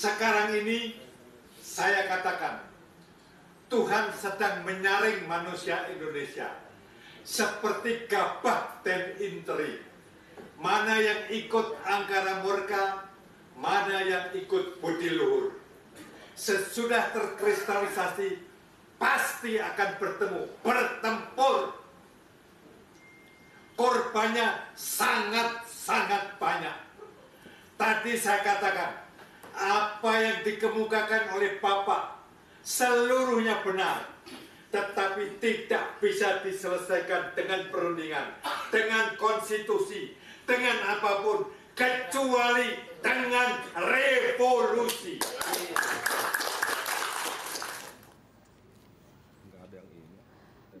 Sekarang ini saya katakan Tuhan sedang menyaring manusia Indonesia seperti gabah dan interi. Mana yang ikut angkara murka, mana yang ikut budi luhur. Sesudah terkristalisasi, pasti akan bertemu, bertempur. Korbannya sangat-sangat banyak. Tadi saya katakan, apa yang dikemukakan oleh Bapak seluruhnya benar tetapi tidak bisa diselesaikan dengan perundingan, dengan konstitusi, dengan apapun kecuali dengan revolusi.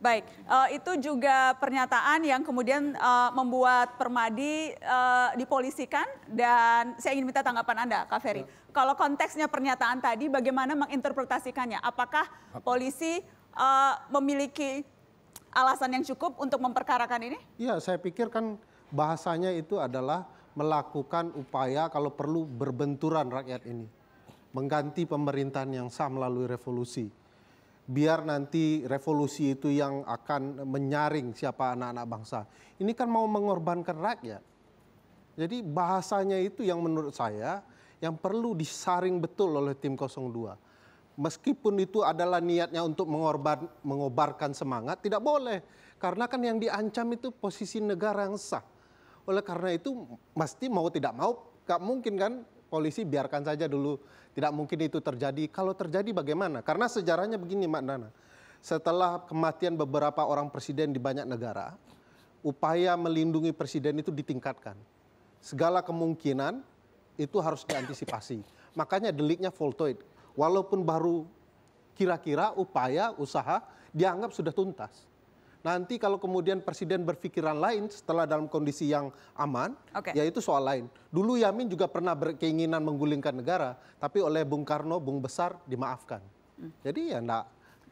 Baik, uh, itu juga pernyataan yang kemudian uh, membuat Permadi uh, dipolisikan dan saya ingin minta tanggapan Anda, Kak Ferry. Ya. Kalau konteksnya pernyataan tadi, bagaimana menginterpretasikannya? Apakah polisi uh, memiliki alasan yang cukup untuk memperkarakan ini? Iya, saya pikir kan bahasanya itu adalah melakukan upaya kalau perlu berbenturan rakyat ini. Mengganti pemerintahan yang sah melalui revolusi biar nanti revolusi itu yang akan menyaring siapa anak-anak bangsa. Ini kan mau mengorbankan rakyat. Jadi bahasanya itu yang menurut saya yang perlu disaring betul oleh tim 02. Meskipun itu adalah niatnya untuk mengorban, mengobarkan semangat, tidak boleh. Karena kan yang diancam itu posisi negara yang sah. Oleh karena itu, mesti mau tidak mau, gak mungkin kan polisi biarkan saja dulu. Tidak mungkin itu terjadi. Kalau terjadi bagaimana? Karena sejarahnya begini Mbak Nana. Setelah kematian beberapa orang presiden di banyak negara, upaya melindungi presiden itu ditingkatkan. Segala kemungkinan itu harus diantisipasi. Makanya deliknya voltoid. Walaupun baru kira-kira upaya, usaha dianggap sudah tuntas. Nanti kalau kemudian presiden berpikiran lain setelah dalam kondisi yang aman, okay. itu soal lain. Dulu Yamin juga pernah berkeinginan menggulingkan negara, tapi oleh Bung Karno, Bung Besar dimaafkan. Hmm. Jadi ya enggak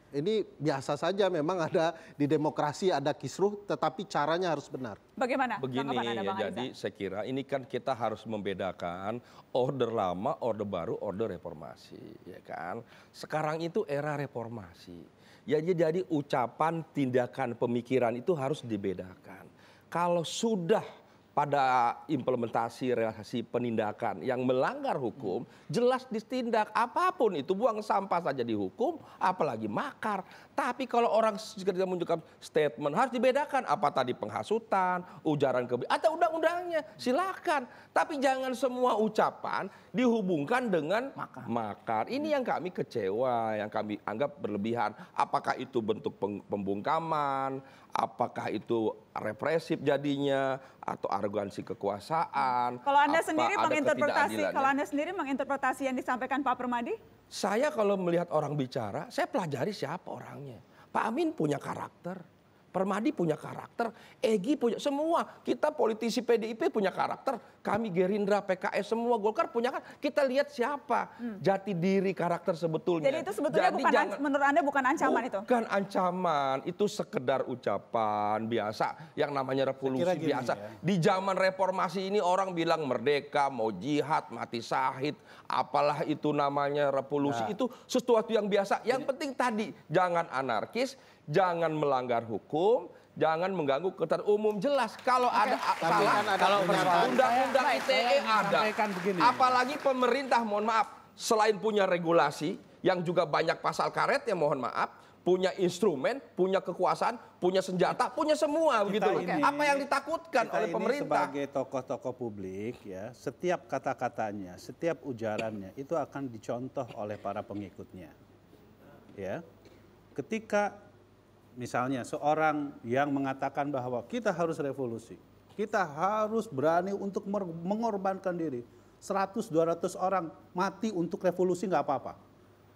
ini biasa saja memang ada di demokrasi ada kisruh tetapi caranya harus benar. Bagaimana? Begini Bang ya, jadi saya kira ini kan kita harus membedakan order lama, order baru, order reformasi, ya kan. Sekarang itu era reformasi. Ya jadi ucapan, tindakan, pemikiran itu harus dibedakan. Kalau sudah pada implementasi realisasi penindakan yang melanggar hukum jelas ditindak apapun itu buang sampah saja dihukum apalagi makar tapi kalau orang tidak menunjukkan statement harus dibedakan apa tadi penghasutan, ujaran kebencian atau undang-undangnya. Silakan. Tapi jangan semua ucapan dihubungkan dengan makar. makar. Ini yang kami kecewa, yang kami anggap berlebihan. Apakah itu bentuk pembungkaman, apakah itu represif jadinya atau arogansi kekuasaan. Kalau Anda sendiri menginterpretasi kalau Anda sendiri menginterpretasi yang disampaikan Pak Permadi? Saya kalau melihat orang bicara, saya pelajari siapa orangnya. Pak Amin punya karakter. Permadi punya karakter, Egi punya semua. Kita politisi PDIP punya karakter, kami Gerindra, PKS semua Golkar punya kan. Kita lihat siapa hmm. jati diri karakter sebetulnya. Jadi itu sebetulnya Jadi bukan jangan, menurut Anda bukan ancaman bukan itu. Bukan ancaman, itu sekedar ucapan biasa yang namanya revolusi gini, biasa. Ya. Di zaman reformasi ini orang bilang merdeka, mau jihad, mati sahid, apalah itu namanya revolusi nah. itu sesuatu yang biasa. Yang Jadi, penting tadi jangan anarkis, jangan melanggar hukum, jangan mengganggu ketertiban umum jelas kalau ada salah kan kalau undang-undang ITE ada begini. apalagi pemerintah mohon maaf selain punya regulasi yang juga banyak pasal karet ya mohon maaf punya instrumen, punya kekuasaan, punya senjata, punya semua begitu. Apa yang ditakutkan kita oleh pemerintah? Ini sebagai tokoh-tokoh publik ya, setiap kata-katanya, setiap ujarannya itu akan dicontoh oleh para pengikutnya. Ya. Ketika misalnya seorang yang mengatakan bahwa kita harus revolusi, kita harus berani untuk mengorbankan diri. 100-200 orang mati untuk revolusi nggak apa-apa.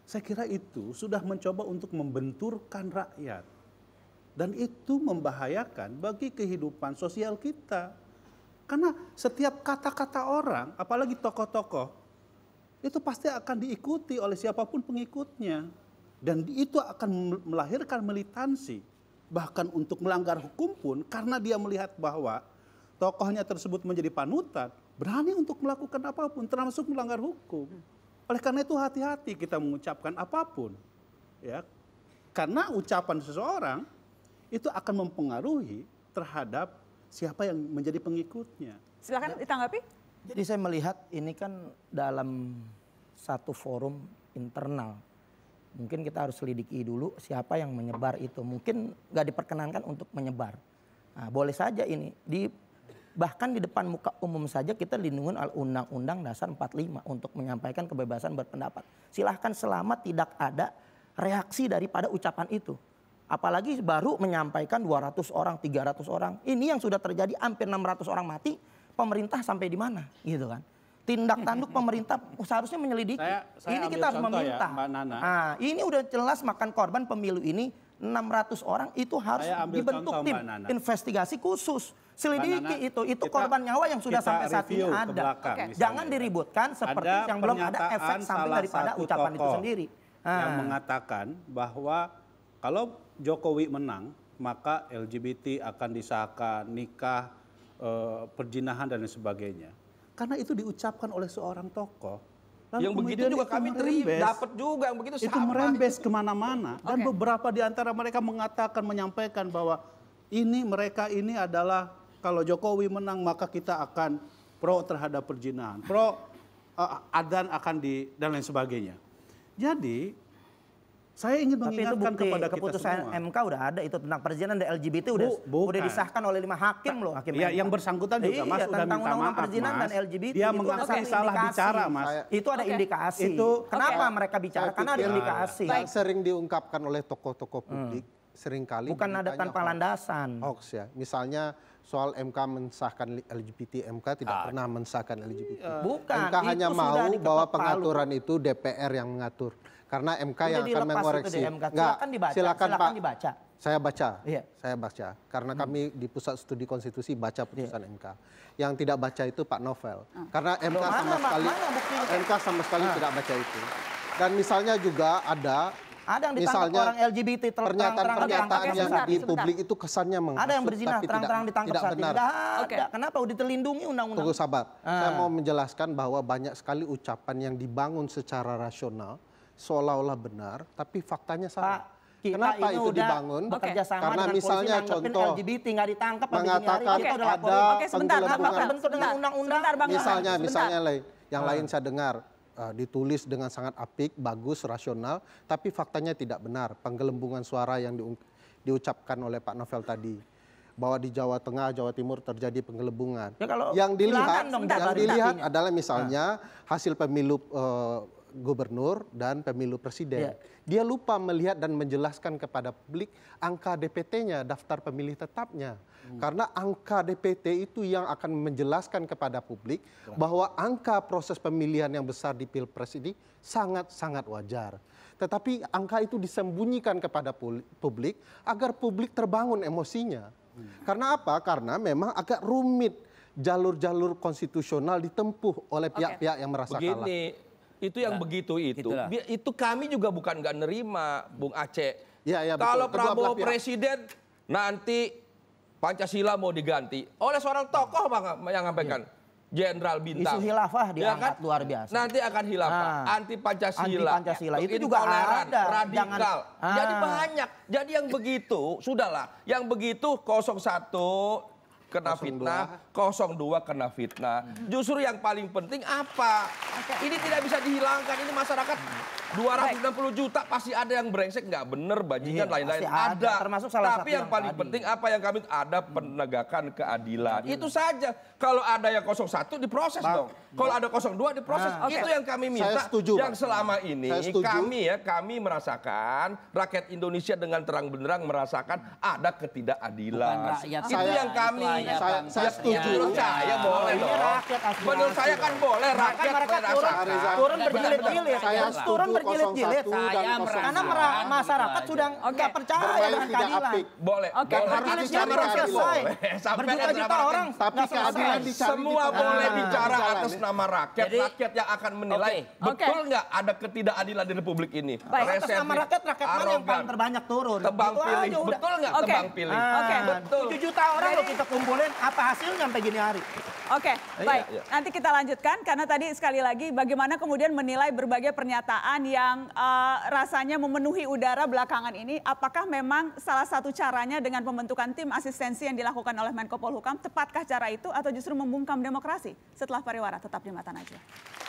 Saya kira itu sudah mencoba untuk membenturkan rakyat. Dan itu membahayakan bagi kehidupan sosial kita. Karena setiap kata-kata orang, apalagi tokoh-tokoh, itu pasti akan diikuti oleh siapapun pengikutnya. Dan itu akan melahirkan militansi. Bahkan untuk melanggar hukum pun karena dia melihat bahwa tokohnya tersebut menjadi panutan, berani untuk melakukan apapun termasuk melanggar hukum. Oleh karena itu hati-hati kita mengucapkan apapun. Ya. Karena ucapan seseorang itu akan mempengaruhi terhadap siapa yang menjadi pengikutnya. Silahkan ya. ditanggapi. Jadi saya melihat ini kan dalam satu forum internal mungkin kita harus selidiki dulu siapa yang menyebar itu. Mungkin nggak diperkenankan untuk menyebar. Nah, boleh saja ini di bahkan di depan muka umum saja kita lindungi oleh Undang-Undang Dasar 45 untuk menyampaikan kebebasan berpendapat. Silahkan selama tidak ada reaksi daripada ucapan itu. Apalagi baru menyampaikan 200 orang, 300 orang. Ini yang sudah terjadi hampir 600 orang mati, pemerintah sampai di mana gitu kan tindak hmm. tanduk pemerintah seharusnya menyelidiki. Saya, saya ini kita harus ya, meminta. Ya, Nana. Nah, ini udah jelas makan korban pemilu ini 600 orang itu harus dibentuk contoh, tim Nana. investigasi khusus. Selidiki itu, itu kita, korban nyawa yang sudah sampai saat ini ada. Belakang, okay. Jangan ya. diributkan seperti ada yang belum ada efek samping daripada ucapan itu sendiri. Yang Yang ah. mengatakan bahwa kalau Jokowi menang, maka LGBT akan disahkan, nikah, eh, perjinahan dan sebagainya karena itu diucapkan oleh seorang tokoh. Lalu yang begitu juga kami terima, dapat juga yang begitu Itu merembes kemana-mana dan beberapa di antara mereka mengatakan menyampaikan bahwa ini mereka ini adalah kalau Jokowi menang maka kita akan pro terhadap perjinahan, pro uh, eh, adan akan di dan lain sebagainya. Jadi saya ingin Tapi mengingatkan itu bukti kepada kita keputusan semua. MK udah ada itu tentang perizinan dan LGBT udah Bukan. udah disahkan oleh lima hakim loh hakim. Ya, yang bersangkutan juga iya, Mas iya, udah minta maaf perizinan dan LGBT dia kan mengakui salah indikasi. bicara Mas. Itu ada okay. indikasi. Itu kenapa okay. mereka bicara? Karena ada indikasi. Yang sering diungkapkan oleh tokoh-tokoh hmm. publik hmm seringkali bukan ada tanpa hoax. landasan. Hoax ya. Misalnya soal MK mensahkan LGBT, MK tidak ah. pernah mensahkan LGBT. Iya. Bukan. MK hanya mau bahwa pengaturan palu. itu DPR yang mengatur. Karena MK Udah yang akan mengoreksi. Nggak, silakan dibaca. Silakan, silakan Pak. dibaca. Saya baca. Iya. Saya baca. Karena hmm. kami di Pusat Studi Konstitusi baca iya. putusan iya. MK. Yang tidak baca itu Pak Novel. Hmm. Karena MK Loh, sama mana, sekali mana MK sama sekali ah. tidak baca itu. Dan misalnya juga ada ada yang ditangkap Misalnya, orang LGBT terang-terang yang di publik itu kesannya menghasut, Ada yang berzina terang-terang ditangkap tidak benar. Tidak ada. Okay. Kenapa udah terlindungi undang-undang? Tunggu sahabat. Ah. Saya mau menjelaskan bahwa banyak sekali ucapan yang dibangun secara rasional seolah-olah benar, tapi faktanya salah. Pak, kita Kenapa itu udah dibangun? Bekerja sama Karena misalnya contoh LGBT nggak ditangkap mengatakan hari, kita udah ada Oke, sebentar, bentuk dengan undang-undang. Misalnya, sebentar. misalnya, yang lain ah. saya dengar uh, ditulis dengan sangat apik, bagus, rasional, tapi faktanya tidak benar. Penggelembungan suara yang di, diucapkan oleh Pak Novel tadi bahwa di Jawa Tengah, Jawa Timur terjadi penggelembungan. Ya, kalau yang dilihat, dong, yang dilihat ya. adalah misalnya nah. hasil pemilu uh, gubernur dan pemilu presiden. Ya. Dia lupa melihat dan menjelaskan kepada publik angka DPT-nya, daftar pemilih tetapnya. Hmm. Karena angka DPT itu yang akan menjelaskan kepada publik ya. bahwa angka proses pemilihan yang besar di Pilpres ini sangat-sangat wajar. Tetapi angka itu disembunyikan kepada publik agar publik terbangun emosinya. Hmm. Karena apa? Karena memang agak rumit jalur-jalur konstitusional ditempuh oleh pihak-pihak yang merasa Begini, kalah itu yang nah, begitu itu. Itulah. Itu kami juga bukan nggak nerima, Bung Aceh. Ya, ya, Kalau betul. Prabowo Kedua, ya. presiden ya. nanti Pancasila mau diganti oleh seorang tokoh yang menyampaikan. Ya. Jenderal Bintang. Isu hilafah diangkat ya kan? luar biasa. Nanti akan hilafah. Nah, anti Pancasila. Anti Pancasila itu juga ada. Radikal. Jangan, ah. Jadi banyak. Jadi yang begitu, sudahlah. Yang begitu 01, kena 02. fitnah, 02 kena fitnah. Hmm. Justru yang paling penting apa? Okay. Ini tidak bisa dihilangkan. Ini masyarakat 260 hmm. juta pasti ada yang brengsek nggak bener bajingan iya, lain-lain ada. ada. Termasuk salah Tapi yang, yang paling tadi. penting apa yang kami ada penegakan keadilan. Hmm. Itu saja. Kalau ada yang 01 diproses dong. Kalau ada 02 diproses. Nah, okay. Itu yang kami minta. setuju, yang selama ini kami ya kami merasakan rakyat Indonesia dengan terang benderang merasakan ada ketidakadilan. Itu yang kami Iya, saya, saya, setuju. Iya. Menurut saya iya. boleh dong. Rakyat Menurut saya kan boleh rakyat mereka turun, ya. turun berjilid-jilid. Saya turun berjilid-jilid. Karena masyarakat sudah nggak percaya dengan keadilan. Boleh. Oke, harus dicari selesai. Berjuta-juta orang. Tapi keadilan dicari Semua boleh bicara atas ya. nama rakyat. Rakyat yang akan menilai betul nggak ada ketidakadilan di republik ini. Baik, atas nama rakyat, rakyat mana yang paling terbanyak turun? Tebang pilih. Betul nggak tebang pilih? Oke, betul. 7 juta orang loh kita kumpul kemudian apa hasilnya sampai gini hari. Oke, okay, iya, baik. Iya, iya. Nanti kita lanjutkan karena tadi sekali lagi bagaimana kemudian menilai berbagai pernyataan yang uh, rasanya memenuhi udara belakangan ini. Apakah memang salah satu caranya dengan pembentukan tim asistensi yang dilakukan oleh Menko Polhukam, tepatkah cara itu atau justru membungkam demokrasi? Setelah pariwara, tetap di mata Najwa.